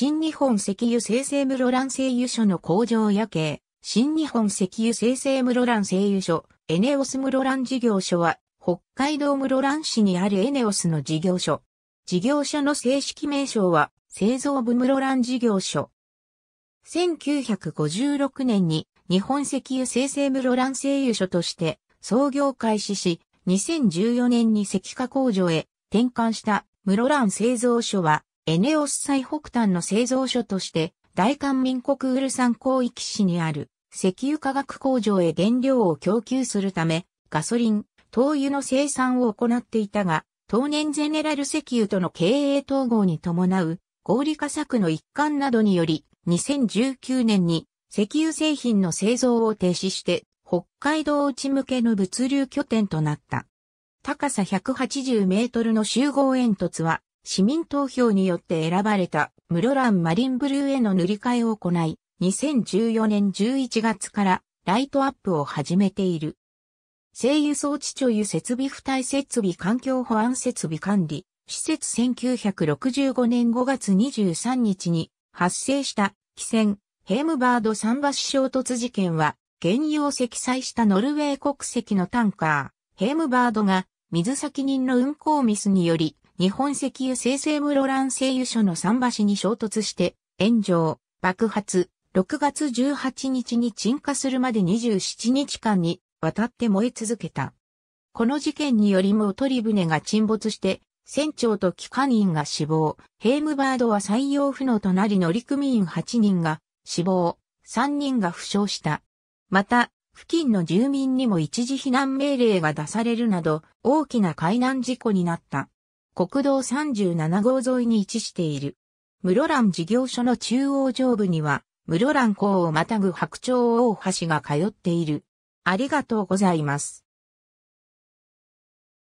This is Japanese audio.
新日本石油生成室蘭製油所の工場夜景、新日本石油生成室蘭製油所、エネオス室蘭事業所は、北海道室蘭市にあるエネオスの事業所。事業所の正式名称は、製造部室蘭事業所。1956年に日本石油生成室蘭製油所として創業開始し、2014年に石化工場へ転換した室蘭製造所はエネオス最北端の製造所として、大韓民国ウルサン広域市にある石油化学工場へ原料を供給するため、ガソリン、灯油の生産を行っていたが、当年ゼネラル石油との経営統合に伴う合理化策の一環などにより、2019年に石油製品の製造を停止して、北海道内向けの物流拠点となった。高さ180メートルの集合煙突は、市民投票によって選ばれた室蘭マリンブルーへの塗り替えを行い、2014年11月からライトアップを始めている。製油装置貯油設備付帯設備環境保安設備管理、施設1965年5月23日に発生した汽船ヘームバード桟橋衝突事件は、原油を積載したノルウェー国籍のタンカー、ヘームバードが水先人の運航ミスにより日本石油生成室蘭製油所の桟橋に衝突して炎上、爆発、6月18日に沈下するまで27日間に渡って燃え続けた。この事件によりも鳥船が沈没して、船長と機関員が死亡、ヘームバードは採用不能となり乗組員8人が死亡、3人が負傷した。また、付近の住民にも一時避難命令が出されるなど、大きな海難事故になった。国道37号沿いに位置している。室蘭事業所の中央上部には、室蘭港をまたぐ白鳥大橋が通っている。ありがとうございます。